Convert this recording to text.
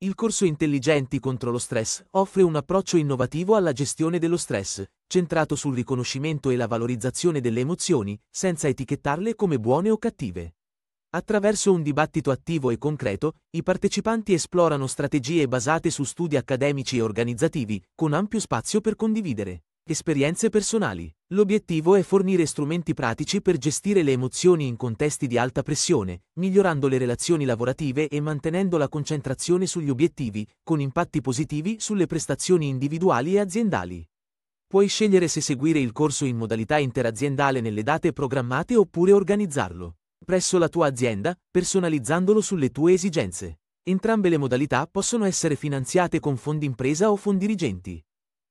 Il corso Intelligenti contro lo stress offre un approccio innovativo alla gestione dello stress, centrato sul riconoscimento e la valorizzazione delle emozioni, senza etichettarle come buone o cattive. Attraverso un dibattito attivo e concreto, i partecipanti esplorano strategie basate su studi accademici e organizzativi, con ampio spazio per condividere. Esperienze personali. L'obiettivo è fornire strumenti pratici per gestire le emozioni in contesti di alta pressione, migliorando le relazioni lavorative e mantenendo la concentrazione sugli obiettivi, con impatti positivi sulle prestazioni individuali e aziendali. Puoi scegliere se seguire il corso in modalità interaziendale nelle date programmate oppure organizzarlo presso la tua azienda, personalizzandolo sulle tue esigenze. Entrambe le modalità possono essere finanziate con fondi impresa o fondi dirigenti.